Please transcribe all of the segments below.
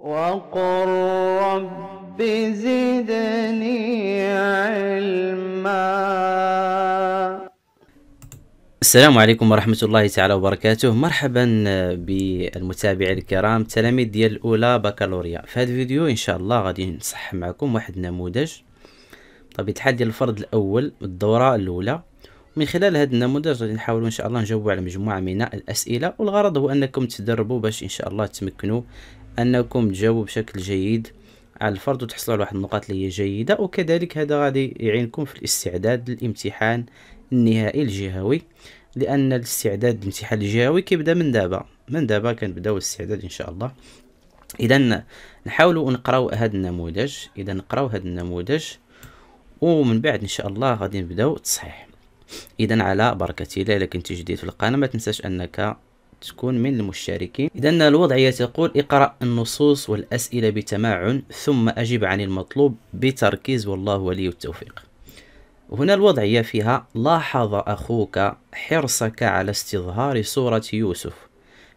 وقل رب زدني علما السلام عليكم ورحمة الله تعالى وبركاته مرحبا بالمتابعين الكرام تلاميذ ديال الأولى بكالوريا في هذا الفيديو إن شاء الله غادي نصح معكم واحد النموذج طبيعة الحال ديال الفرد الأول الدورة الأولى من خلال هذا النموذج غادي نحاولوا ان شاء الله نجاوبوا على مجموعه من الاسئله والغرض هو انكم تدربوا باش ان شاء الله تمكنوا انكم تجاوبوا بشكل جيد على الفرض وتحصلوا على واحد النقاط اللي هي جيده وكذلك هذا غادي يعينكم في الاستعداد للامتحان النهائي الجهوي لان الاستعداد للامتحان الجهوي كيبدا من دابا من دابا كنبداو الاستعداد ان شاء الله اذا نحاولوا نقراو هذا النموذج اذا نقراو هذا النموذج ومن بعد ان شاء الله غادي نبداو التصحيح اذا على بركه الله الا كنت جديد في القناه ما تنساش انك تكون من المشاركين إذا الوضعية تقول اقرأ النصوص والأسئلة بتمعن ثم أجب عن المطلوب بتركيز والله ولي التوفيق هنا الوضعية فيها لاحظ أخوك حرصك على استظهار صورة يوسف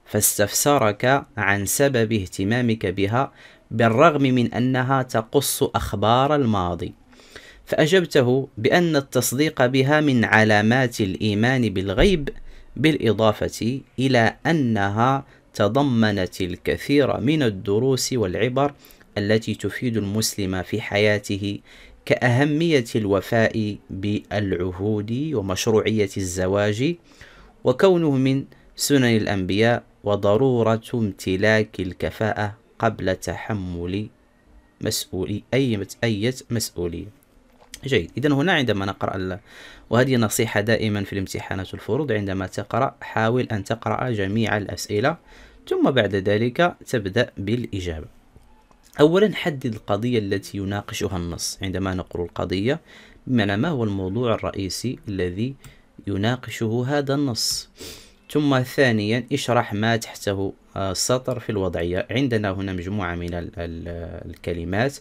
فاستفسرك عن سبب اهتمامك بها بالرغم من أنها تقص أخبار الماضي فأجبته بأن التصديق بها من علامات الإيمان بالغيب بالإضافة إلى أنها تضمنت الكثير من الدروس والعبر التي تفيد المسلم في حياته كأهمية الوفاء بالعهود ومشروعية الزواج وكونه من سنن الأنبياء وضرورة امتلاك الكفاءة قبل تحمل مسؤولي أي مسؤولية جيد إذا هنا عندما نقرأ وهذه نصيحة دائما في الامتحانات والفروض عندما تقرأ حاول أن تقرأ جميع الأسئلة ثم بعد ذلك تبدأ بالإجابة أولا حدد القضية التي يناقشها النص عندما نقرأ القضية بمعنى ما هو الموضوع الرئيسي الذي يناقشه هذا النص ثم ثانيا اشرح ما تحته آه، السطر في الوضعية عندنا هنا مجموعة من الكلمات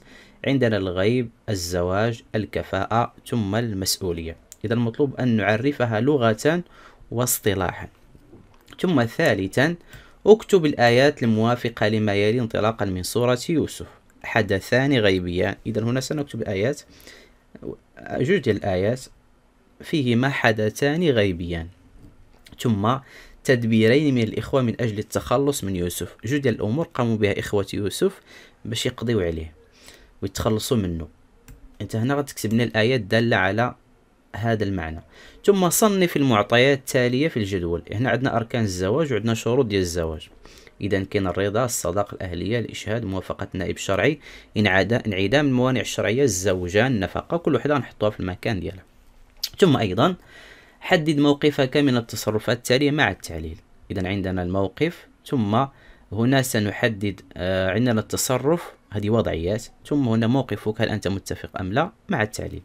عندنا الغيب الزواج الكفاءة ثم المسؤولية إذا المطلوب أن نعرفها لغة واصطلاحا ثم ثالثا اكتب الآيات الموافقة لما يلي انطلاقا من سورة يوسف حدثان غيبيان إذا هنا سنكتب الآيات جوج ديال الآيات فيهما حدثان غيبيان ثم تدبيرين من الإخوة من أجل التخلص من يوسف جوج ديال الأمور قاموا بها إخوة يوسف باش يقضيو عليه ويتخلصوا منه انت هنا غتكتب لنا الآيات دالة على هذا المعنى ثم صنف المعطيات التالية في الجدول هنا عندنا أركان الزواج وعندنا شروط ديال الزواج إذا كاين الرضا الصداق الأهلية الإشهاد موافقة النائب الشرعي انعدام الموانع الشرعية الزوجان النفقة كل وحدة نحطوها في المكان ديالها ثم أيضا حدد موقفك من التصرفات التالية مع التعليل إذا عندنا الموقف ثم هنا سنحدد آه، عندنا التصرف هذه وضعيات ثم هنا موقفك هل أنت متفق أم لا مع التعليل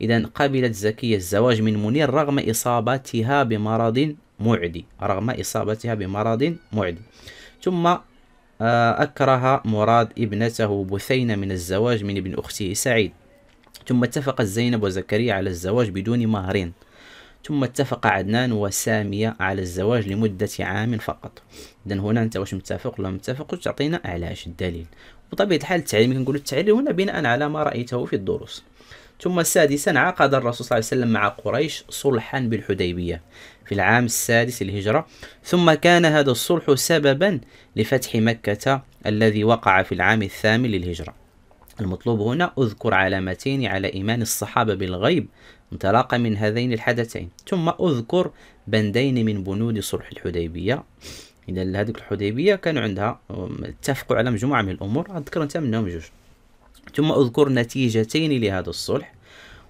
إذا قبلت زكية الزواج من منير رغم إصابتها بمرض معدي رغم إصابتها بمرض معدي ثم آه، أكره مراد ابنته بثينة من الزواج من ابن أخته سعيد ثم اتفقت زينب وزكريا على الزواج بدون مهر ثم اتفق عدنان وسامية على الزواج لمدة عام فقط إذا هنا أنت واش متفق ولا متفق تعطينا علاش الدليل بطبيعة الحال التعليم كنقول التعليم هنا بناء على ما رأيته في الدروس ثم سادسا عقد الرسول صلى الله عليه وسلم مع قريش صلحا بالحديبية في العام السادس للهجرة ثم كان هذا الصلح سببا لفتح مكة الذي وقع في العام الثامن للهجرة المطلوب هنا أذكر علامتين على إيمان الصحابة بالغيب انطلاقا من هذين الحدثين ثم أذكر بندين من بنود صلح الحديبية إذا هذه الحديبية كانوا عندها اتفقوا على مجموعة من الأمور أذكر أنت منهم جوج ثم اذكر نتيجتين لهذا الصلح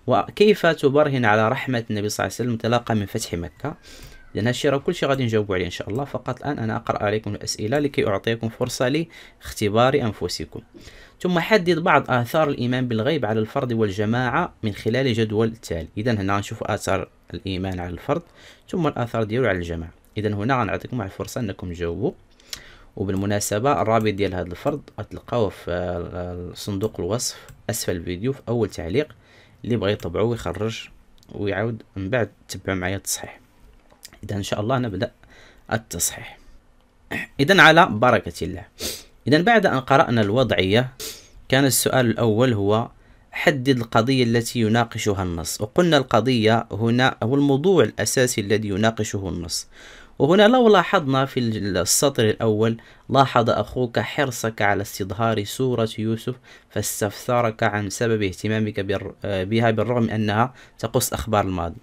وكيف تبرهن على رحمة النبي صلى الله عليه وسلم تلقى من فتح مكة لأن هادشي راه كلشي غادي نجاوبو عليه إن شاء الله فقط الآن أنا أقرأ عليكم الأسئلة لكي أعطيكم فرصة لاختبار أنفسكم ثم حدد بعض آثار الإيمان بالغيب على الفرد والجماعة من خلال جدول التالي إذا هنا نشوف آثار الإيمان على الفرد ثم الآثار ديالو على الجماعة إذا هنا غنعطيكم واحد الفرصة أنكم تجاوبوا وبالمناسبة الرابط ديال هذا الفرض غتلقاوه في آه، صندوق الوصف اسفل الفيديو في اول تعليق اللي بغى يطبعه ويخرج ويعاود من بعد تبع معايا التصحيح اذا ان شاء الله نبدا التصحيح اذا على بركه الله اذا بعد ان قرانا الوضعيه كان السؤال الاول هو حدد القضيه التي يناقشها النص وقلنا القضيه هنا هو الموضوع الاساسي الذي يناقشه النص وهنا لو لاحظنا في السطر الأول لاحظ أخوك حرصك على استظهار سورة يوسف فاستفسرك عن سبب اهتمامك بها بالرغم أنها تقص أخبار الماضي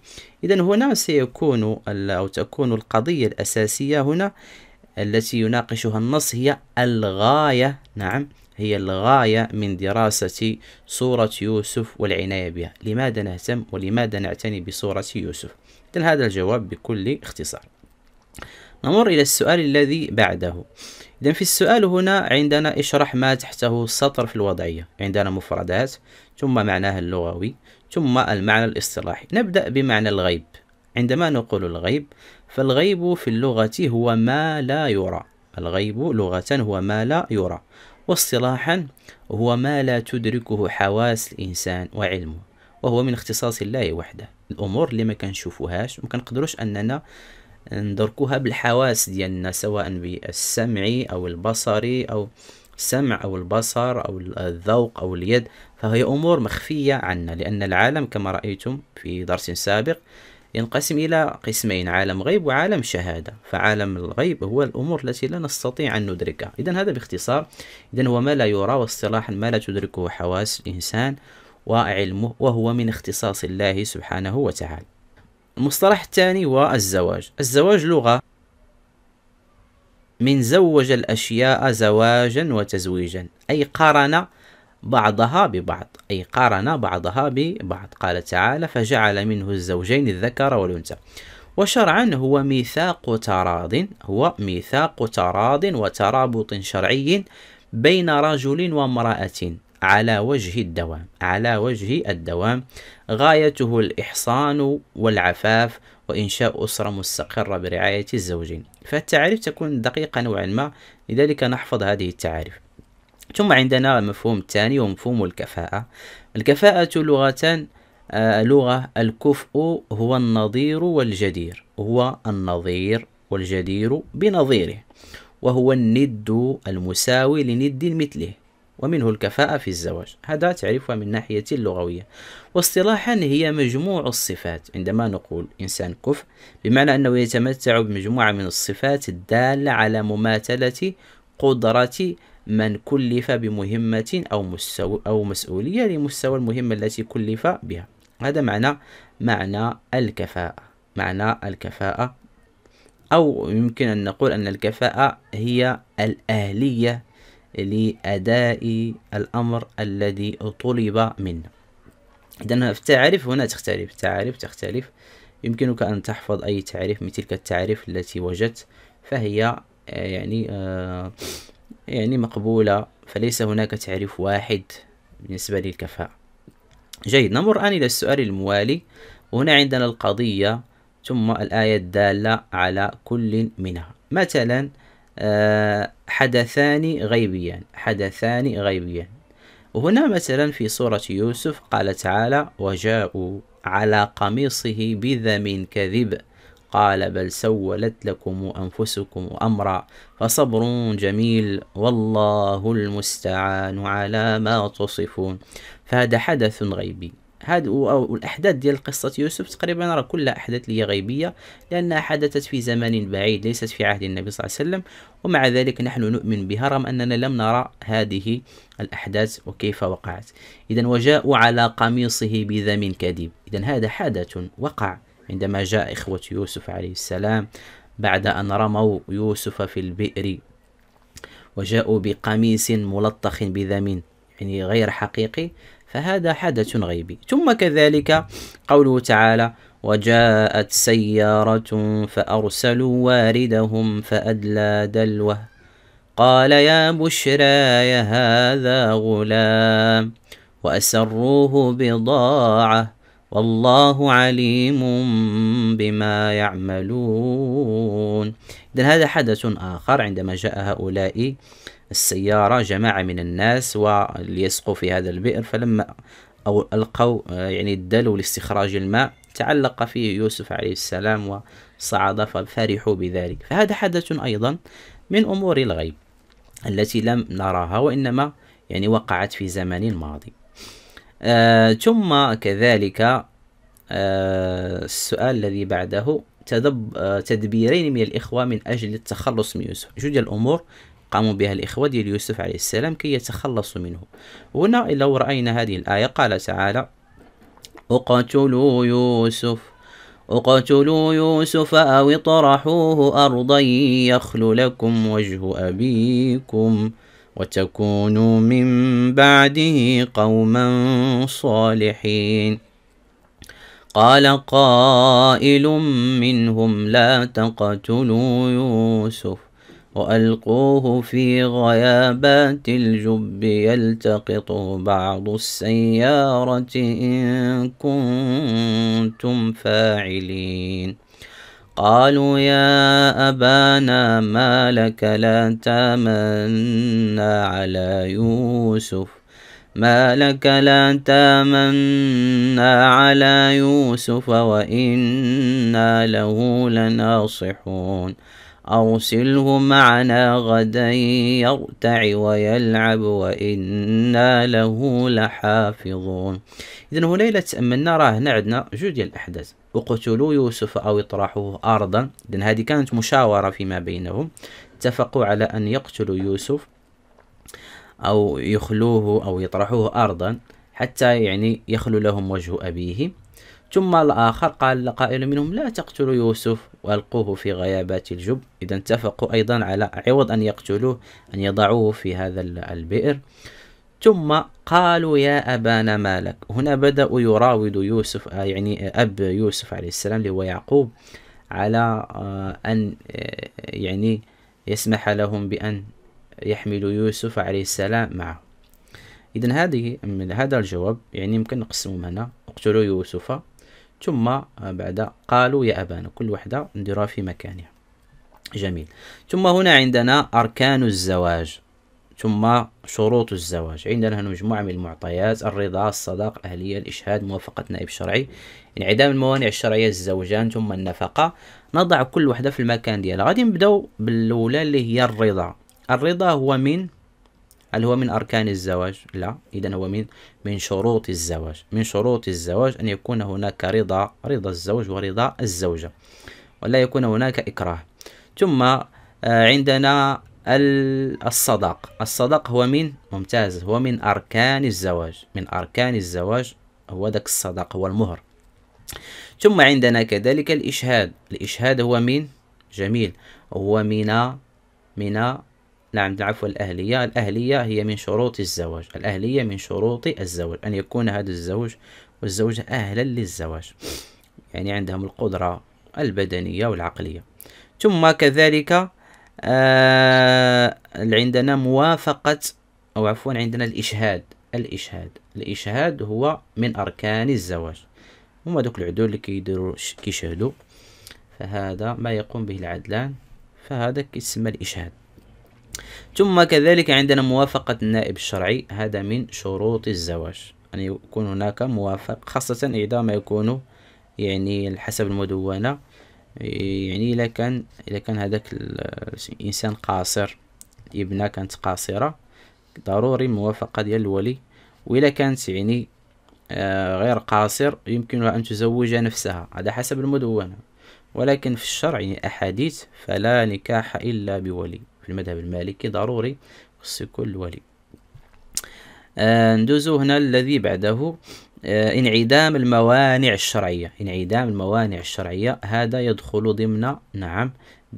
إذا هنا سيكون أو تكون القضية الأساسية هنا التي يناقشها النص هي الغاية نعم هي الغاية من دراسة صورة يوسف والعناية بها لماذا نهتم ولماذا نعتني بصورة يوسف إذن هذا الجواب بكل اختصار نمر إلى السؤال الذي بعده إذا في السؤال هنا عندنا اشرح ما تحته السطر في الوضعية عندنا مفردات ثم معناها اللغوي ثم المعنى الاصطلاحي نبدأ بمعنى الغيب عندما نقول الغيب فالغيب في اللغة هو ما لا يرى الغيب لغة هو ما لا يرى واصطلاحا هو ما لا تدركه حواس الإنسان وعلمه وهو من اختصاص الله وحده الأمور اللي ما كنشوفوهاش وما كنقدروش أننا ندركوها بالحواس ديالنا سواء بالسمعي أو البصري أو السمع أو البصر أو الذوق أو اليد فهي أمور مخفية عنا لأن العالم كما رأيتم في درس سابق ينقسم إلى قسمين عالم غيب وعالم شهادة فعالم الغيب هو الأمور التي لا نستطيع أن ندركها إذا هذا باختصار إذا هو ما لا يرى واصطلاحا ما لا تدركه حواس الإنسان وعلمه وهو من اختصاص الله سبحانه وتعالى المصطلح الثاني هو الزواج الزواج لغة من زوج الأشياء زواجا وتزويجا أي قارن بعضها ببعض أي قارن بعضها ببعض قال تعالى فجعل منه الزوجين الذكر والأنثى وشرعا هو ميثاق تراض هو ميثاق تراض وترابط شرعي بين رجل وامرأة على وجه الدوام على وجه الدوام غايته الإحصان والعفاف وإنشاء أسرة مستقرة برعاية الزوجين فالتعاريف تكون دقيقة نوعا ما لذلك نحفظ هذه التعاريف ثم عندنا المفهوم الثاني ومفهوم الكفاءة الكفاءة لغة آه، لغة الكفء هو النظير والجدير هو النظير والجدير بنظيره وهو الند المساوي لند مثله ومنه الكفاءة في الزواج هذا تعرفها من ناحية اللغوية واصطلاحا هي مجموع الصفات عندما نقول إنسان كف بمعنى أنه يتمتع بمجموعة من الصفات الدالة على مماثلة قدرة من كلف بمهمة أو, مستو أو مسؤولية لمستوى المهمة التي كلف بها هذا معنى معنى الكفاءة معنى الكفاءة أو يمكن أن نقول أن الكفاءة هي الأهلية لأداء الأمر الذي طلب منا إذا التعريف هنا تختلف التعاريف تختلف يمكنك أن تحفظ أي تعريف من تلك التعريف التي وجدت فهي آه، يعني آه يعني مقبولة فليس هناك تعريف واحد بالنسبة للكفاءة جيد نمر الآن إلى السؤال الموالي هنا عندنا القضية ثم الآية الدالة على كل منها مثلا آه، حدثان غيبيان حدثان غيبيان وهنا مثلا في سورة يوسف قال تعالى وجاءوا على قميصه بذم كذب قال بل سولت لكم أنفسكم أمرا فصبر جميل والله المستعان على ما تصفون فهذا حدث غيبي هاد والاحداث ديال قصه يوسف تقريبا راه كلها احداث لي غيبيه لانها حدثت في زمن بعيد ليست في عهد النبي صلى الله عليه وسلم ومع ذلك نحن نؤمن بها رغم اننا لم نرى هذه الاحداث وكيف وقعت اذا وجاءوا على قميصه بدم كذب اذا هذا حدث وقع عندما جاء اخوه يوسف عليه السلام بعد ان رموا يوسف في البئر وجاءوا بقميص ملطخ بدم يعني غير حقيقي فهذا حدث غيبي ثم كذلك قوله تعالى وجاءت سيارة فأرسلوا واردهم فأدلى دلوه قال يا بشرى يا هذا غلام وأسروه بضاعة والله عليم بما يعملون إذن هذا حدث آخر عندما جاء هؤلاء السيارة جماعة من الناس وليسقوا في هذا البئر فلما أو ألقوا آه، يعني الدلو لاستخراج الماء تعلق فيه يوسف عليه السلام وصعد ففرحوا بذلك فهذا حدث أيضا من أمور الغيب التي لم نراها وإنما يعني وقعت في زمن ماضي آه ثم كذلك آه السؤال الذي بعده تدب آه تدبيرين من الإخوة من أجل التخلص من يوسف جد الأمور قاموا بها الإخوة ديال يوسف عليه السلام كي يتخلصوا منه هنا لو رأينا هذه الآية قال تعالى اقتلوا يوسف اقتلوا يوسف أو اطرحوه أرضا يخل لكم وجه أبيكم وتكونوا من بعده قوما صالحين قال قائل منهم لا تقتلوا يوسف وألقوه في غيابات الجب يلتقطه بعض السيارة إن كنتم فاعلين قالوا يا أبانا ما لك لا تامنا على يوسف ما لك لا تامنا على يوسف وإنا له لناصحون أرسله معنا غدا يرتع ويلعب وإنا له لحافظون إذا هنا إلا تأملنا راه هنا عندنا جوج ديال الأحداث اقتلوا يوسف أو اطرحوه أرضا إذا هذه كانت مشاورة فيما بينهم اتفقوا على أن يقتلوا يوسف أو يخلوه أو يطرحوه أرضا حتى يعني يخلو لهم وجه أبيه ثم الآخر قال قائل منهم لا تقتلوا يوسف وألقوه في غيابات الجب إذا اتفقوا أيضا على عوض أن يقتلوه أن يضعوه في هذا البئر ثم قالوا يا أبانا ما لك هنا بدأوا يراود يوسف آه، يعني أب يوسف عليه السلام اللي هو يعقوب على آه، أن آه، يعني يسمح لهم بأن يحملوا يوسف عليه السلام معه إذا هذه من هذا الجواب يعني يمكن نقسمهم هنا اقتلوا يوسف ثم بعد قالوا يا أبانا كل وحدة نديرها في مكانها جميل ثم هنا عندنا أركان الزواج ثم شروط الزواج عندنا هنا مجموعة من المعطيات الرضا الصداق الأهلية الإشهاد موافقة نائب شرعي انعدام الموانع الشرعية الزوجان ثم النفقة نضع كل وحدة في المكان ديالها غادي نبداو بالأولى اللي هي الرضا الرضا هو من هل هو من أركان الزواج؟ لا إذا هو من من شروط الزواج من شروط الزواج أن يكون هناك رضا رضا الزوج ورضا الزوجة ولا يكون هناك إكراه ثم آه، عندنا الصداق الصداق هو من ممتاز هو من أركان الزواج من أركان الزواج هو ذاك الصداق هو المهر ثم عندنا كذلك الإشهاد الإشهاد هو من جميل هو من من نعم عفوا الأهلية الأهلية هي من شروط الزواج الأهلية من شروط الزواج أن يكون هذا الزوج والزوجة أهلا للزواج يعني عندهم القدرة البدنية والعقلية ثم كذلك آه عندنا موافقة أو عفوا عندنا الإشهاد الإشهاد الإشهاد هو من أركان الزواج هما دوك العدول اللي كيديروا كيشهدوا فهذا ما يقوم به العدلان فهذا كيسمى الإشهاد ثم كذلك عندنا موافقة النائب الشرعي هذا من شروط الزواج أن يعني يكون هناك موافق خاصة إذا ما يكون يعني حسب المدونة يعني إذا كان إذا كان هذاك الإنسان قاصر الابنة كانت قاصرة ضروري موافقة ديال الولي وإذا كانت يعني آه، غير قاصر يمكنها أن تزوج نفسها هذا حسب المدونة ولكن في الشرع يعني أحاديث فلا نكاح إلا بولي في المذهب المالكي ضروري خص يكون الولي آه ندوزو هنا الذي بعده آه انعدام الموانع الشرعية انعدام الموانع الشرعية هذا يدخل ضمن نعم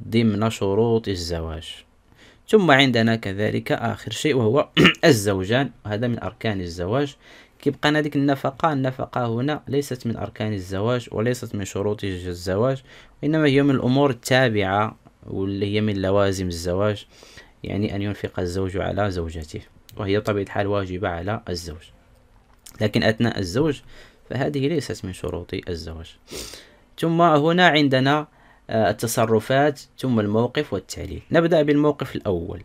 ضمن شروط الزواج ثم عندنا كذلك آخر شيء وهو الزوجان هذا من أركان الزواج كيبقى ديك النفقة النفقة هنا ليست من أركان الزواج وليست من شروط الزواج وإنما هي من الأمور التابعة واللي هي من لوازم الزواج يعني أن ينفق الزوج على زوجته وهي طبيعة الحال واجبة على الزوج لكن أثناء الزوج فهذه ليست من شروط الزواج ثم هنا عندنا آه، التصرفات ثم الموقف والتعليل نبدأ بالموقف الأول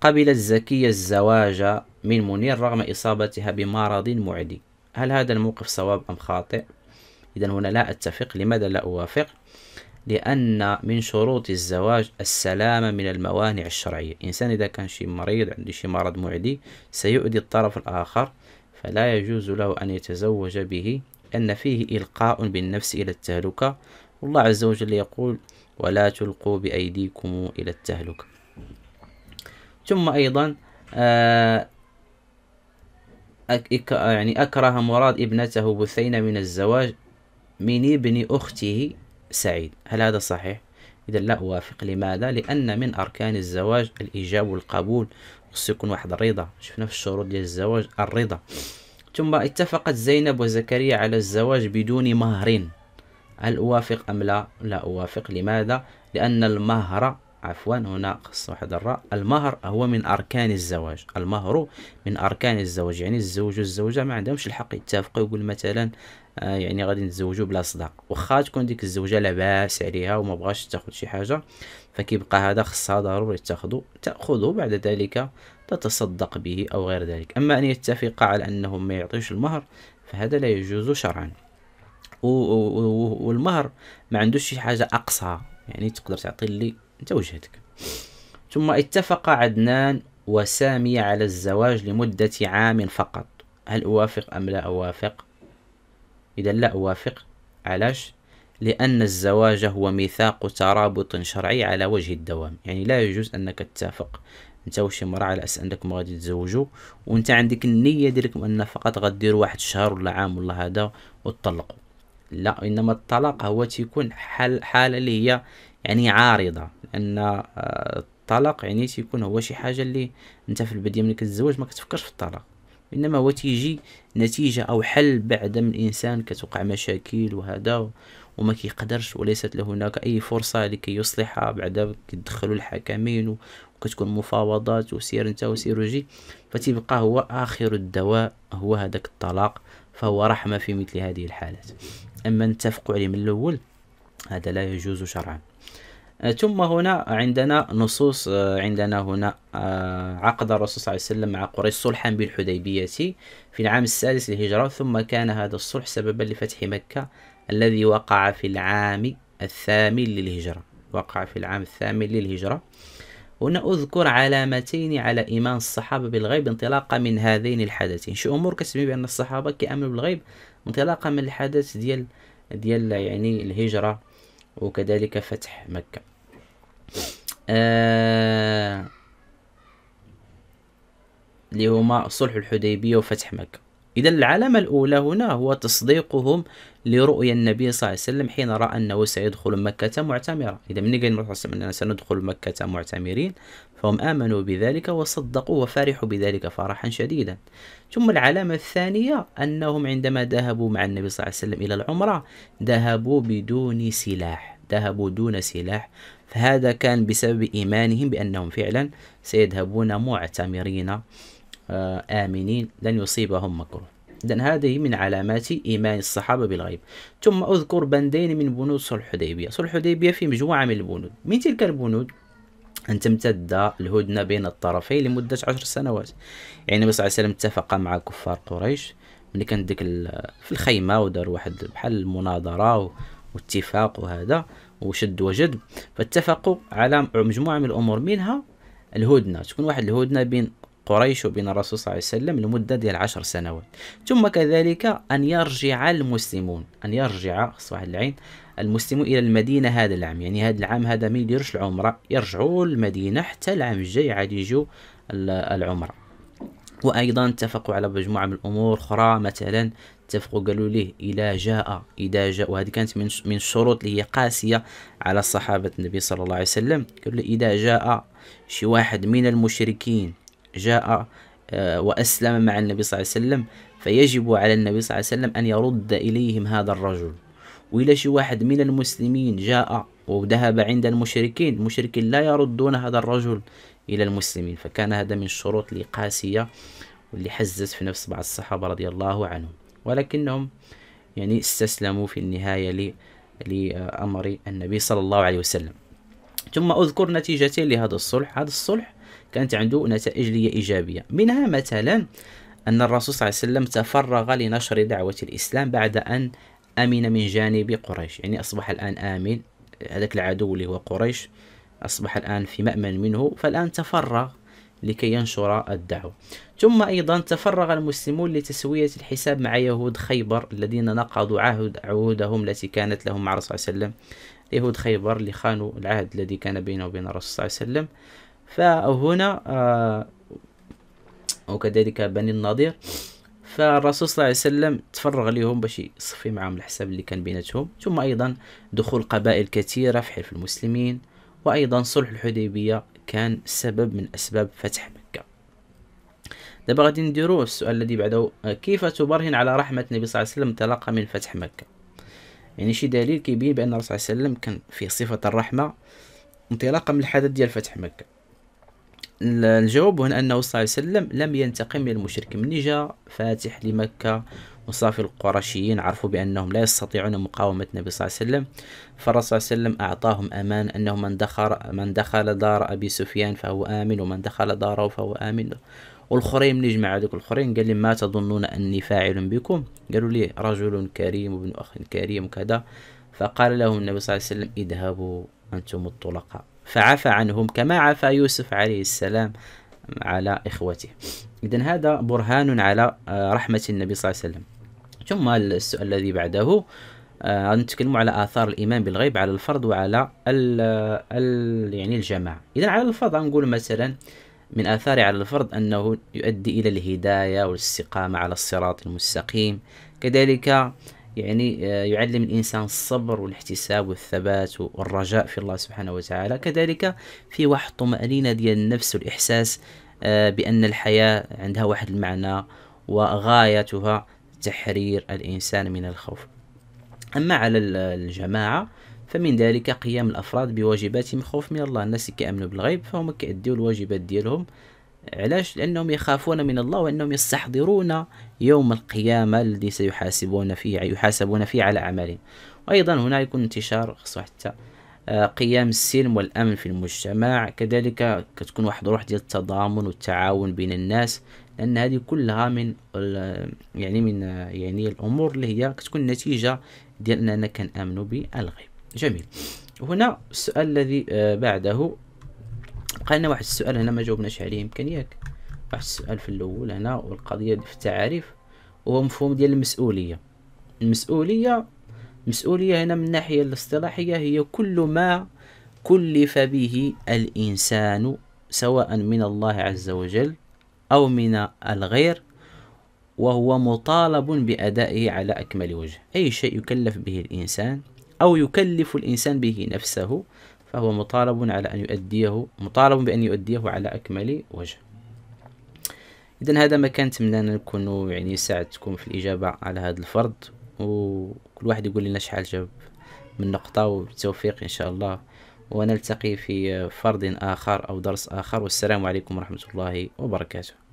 قبلت زكية الزواج من منير رغم إصابتها بمرض معدي هل هذا الموقف صواب أم خاطئ؟ إذا هنا لا أتفق لماذا لا أوافق؟ لأن من شروط الزواج السلامة من الموانع الشرعية إنسان إذا كان شي مريض عنده شي مرض معدي سيؤذي الطرف الآخر فلا يجوز له أن يتزوج به أن فيه إلقاء بالنفس إلى التهلكة والله عز وجل يقول ولا تلقوا بأيديكم إلى التهلكة ثم أيضا آه أك يعني أكره مراد ابنته بثينة من الزواج من ابن أخته سعيد هل هذا صحيح؟ إذا لا أوافق لماذا؟ لأن من أركان الزواج الإيجاب والقبول خصو يكون واحد الرضا شفنا في الشروط ديال الزواج الرضا ثم اتفقت زينب وزكريا على الزواج بدون مهر هل أوافق أم لا؟ لا أوافق لماذا؟ لأن المهر عفوا هنا خص واحد الراء المهر هو من أركان الزواج المهر من أركان الزواج يعني الزوج والزوجة ما عندهمش الحق يتفقوا يقول مثلا آه، يعني غادي نتزوجوا بلا صداق واخا تكون ديك الزوجه لاباس عليها وما بغاش تاخذ شي حاجه فكيبقى هذا خصها ضروري تاخذو تاخذه بعد ذلك تتصدق به او غير ذلك اما ان يتفقا على انهم ما يعطيوش المهر فهذا لا يجوز شرعا والمهر ما عندوش شي حاجه اقصى يعني تقدر تعطي لي انت وجهتك ثم اتفق عدنان وسامي على الزواج لمدة عام فقط هل أوافق أم لا أوافق إذا لا أوافق علاش لأن الزواج هو ميثاق ترابط شرعي على وجه الدوام يعني لا يجوز أنك تتفق انت وشي مرأة على أساس أنكم غادي تزوجوا وانت عندك النية ديالكم أن فقط غدير واحد شهر ولا عام ولا هذا وتطلقوا لا إنما الطلاق هو تيكون حال حالة اللي هي يعني عارضة لأن آه، الطلاق يعني تيكون هو شي حاجة اللي انت في البداية ملي كتزوج ما كتفكرش في الطلاق انما هو تيجي نتيجه او حل بعد من الانسان كتوقع مشاكل وهذا وما كيقدرش وليست له هناك اي فرصه لكي يصلحها بعد كيدخلوا الحكمين وكتكون مفاوضات وسير انت وسير وجي فتبقى هو اخر الدواء هو هذاك الطلاق فهو رحمه في مثل هذه الحالات اما نتفقوا عليه من الاول هذا لا يجوز شرعا آه، ثم هنا عندنا نصوص آه، عندنا هنا آه، عقد الرسول صلى الله عليه وسلم مع قريش صلحا بالحديبية في العام السادس للهجرة ثم كان هذا الصلح سببا لفتح مكة الذي وقع في العام الثامن للهجرة وقع في العام الثامن للهجرة هنا أذكر علامتين على إيمان الصحابة بالغيب انطلاقا من هذين الحدثين شي أمور كتبين بأن الصحابة كيأمنوا بالغيب انطلاقا من الحدث ديال ديال يعني الهجرة وكذلك فتح مكة آه اللي هما صلح الحديبية وفتح مكة إذا العلامة الأولى هنا هو تصديقهم لرؤيا النبي صلى الله عليه وسلم حين رأى أنه سيدخل مكة معتمرا إذا من قال النبي صلى الله عليه وسلم أننا سندخل مكة معتمرين فهم آمنوا بذلك وصدقوا وفرحوا بذلك فرحا شديدا ثم العلامة الثانية أنهم عندما ذهبوا مع النبي صلى الله عليه وسلم إلى العمرة ذهبوا بدون سلاح ذهبوا دون سلاح فهذا كان بسبب إيمانهم بأنهم فعلا سيذهبون معتمرين آه، آمنين لن يصيبهم مكروه إذا هذه من علامات إيمان الصحابة بالغيب ثم أذكر بندين من بنود صلح الحديبية صلح الحديبية في مجموعة من البنود من تلك البنود أن تمتد الهدنة بين الطرفين لمدة عشر سنوات يعني النبي صلى الله عليه وسلم اتفق مع كفار قريش ملي كانت ديك في الخيمة ودار واحد بحال المناظرة واتفاق وهذا وشد وجذب فاتفقوا على مجموعة من الأمور منها الهدنة تكون واحد الهدنة بين قريش بين الرسول صلى الله عليه وسلم لمدة ديال عشر سنوات ثم كذلك أن يرجع المسلمون أن يرجع خص واحد العين المسلمون إلى المدينة هذا العام يعني هذا العام هذا ما يديروش العمرة يرجعوا للمدينة حتى العام الجاي عاد يجوا العمرة وأيضا اتفقوا على مجموعة من الأمور أخرى مثلا اتفقوا قالوا ليه إذا جاء إذا جاء وهذه كانت من من الشروط اللي هي قاسية على صحابة النبي صلى الله عليه وسلم قالوا إذا جاء شي واحد من المشركين جاء آه، وأسلم مع النبي صلى الله عليه وسلم فيجب على النبي صلى الله عليه وسلم أن يرد إليهم هذا الرجل وإلى شي واحد من المسلمين جاء وذهب عند المشركين المشركين لا يردون هذا الرجل إلى المسلمين فكان هذا من الشروط اللي قاسية واللي حزت في نفس بعض الصحابة رضي الله عنهم ولكنهم يعني استسلموا في النهاية لأمر النبي صلى الله عليه وسلم ثم أذكر نتيجتين لهذا الصلح هذا الصلح كانت عنده نتائج لي إيجابية منها مثلا أن الرسول صلى الله عليه وسلم تفرغ لنشر دعوة الإسلام بعد أن أمن من جانب قريش يعني أصبح الآن آمن هذاك العدو اللي هو قريش أصبح الآن في مأمن منه فالآن تفرغ لكي ينشر الدعوة ثم أيضا تفرغ المسلمون لتسوية الحساب مع يهود خيبر الذين نقضوا عهد عهودهم التي كانت لهم مع الرسول صلى الله عليه وسلم يهود خيبر اللي خانوا العهد الذي كان بينه وبين الرسول صلى الله عليه وسلم فهنا آه وكذلك بني النضير فالرسول صلى الله عليه وسلم تفرغ لهم باش يصفي معهم الحساب اللي كان بيناتهم ثم ايضا دخول قبائل كثيره في حلف المسلمين وايضا صلح الحديبيه كان سبب من اسباب فتح مكه دابا غادي نديرو السؤال الذي بعده آه، كيف تبرهن على رحمه النبي صلى الله عليه وسلم تلقى من فتح مكه يعني شي دليل كيبين بان الرسول صلى الله عليه وسلم كان فيه صفه الرحمه انطلاقا من الحدث ديال فتح مكه الجواب هنا أنه صلى الله عليه وسلم لم ينتقم من المشرك من جاء فاتح لمكة وصافي القرشيين عرفوا بأنهم لا يستطيعون مقاومة النبي صلى الله عليه وسلم فالرسول صلى الله عليه وسلم أعطاهم أمان أنه من دخل, من دخل دار أبي سفيان فهو آمن ومن دخل داره فهو آمن والخرين من جمع هذوك الخرين قال لي ما تظنون أني فاعل بكم قالوا لي رجل كريم وابن أخ كريم كذا فقال لهم النبي صلى الله عليه وسلم اذهبوا أنتم الطلقاء فعفى عنهم كما عفى يوسف عليه السلام على إخوته إذن هذا برهان على آه، رحمة النبي صلى الله عليه وسلم ثم السؤال الذي بعده آه، نتكلم على آثار الإيمان بالغيب على الفرد وعلى ال آه، الـ يعني الجماعة إذا على الفرد نقول مثلا من آثار على الفرد أنه يؤدي إلى الهداية والاستقامة على الصراط المستقيم كذلك يعني آه، يعلم الإنسان الصبر والاحتساب والثبات والرجاء في الله سبحانه وتعالى كذلك في واحد الطمأنينة ديال النفس والإحساس آه، بأن الحياة عندها واحد المعنى وغايتها تحرير الإنسان من الخوف أما على الجماعة فمن ذلك قيام الافراد بواجباتهم خوف من الله الناس كيامنوا بالغيب فهم كيؤديوا الواجبات ديالهم علاش لأنهم يخافون من الله وأنهم يستحضرون يوم القيامة الذي سيحاسبون فيه يحاسبون فيه على أعمالهم وأيضا هنا يكون انتشار خصو حتى آه، قيام السلم والأمن في المجتمع كذلك كتكون واحد روح ديال التضامن والتعاون بين الناس لأن هذه كلها من يعني من آه، يعني الأمور اللي هي كتكون نتيجة ديال أننا كنآمنوا بالغيب جميل هنا السؤال الذي آه، بعده بقى لنا واحد السؤال هنا ما جاوبناش عليه يمكن ياك واحد السؤال في الاول هنا والقضيه في التعاريف هو مفهوم ديال المسؤوليه المسؤوليه المسؤوليه هنا من الناحيه الاصطلاحيه هي كل ما كلف به الانسان سواء من الله عز وجل او من الغير وهو مطالب بادائه على اكمل وجه اي شيء يكلف به الانسان او يكلف الانسان به نفسه فهو مطالب على أن يؤديه مطالب بأن يؤديه على أكمل وجه إذا هذا ما كان نتمنى نكون يعني ساعدتكم في الإجابة على هذا الفرض وكل واحد يقول لنا شحال جاب من نقطة وبالتوفيق إن شاء الله ونلتقي في فرض آخر أو درس آخر والسلام عليكم ورحمة الله وبركاته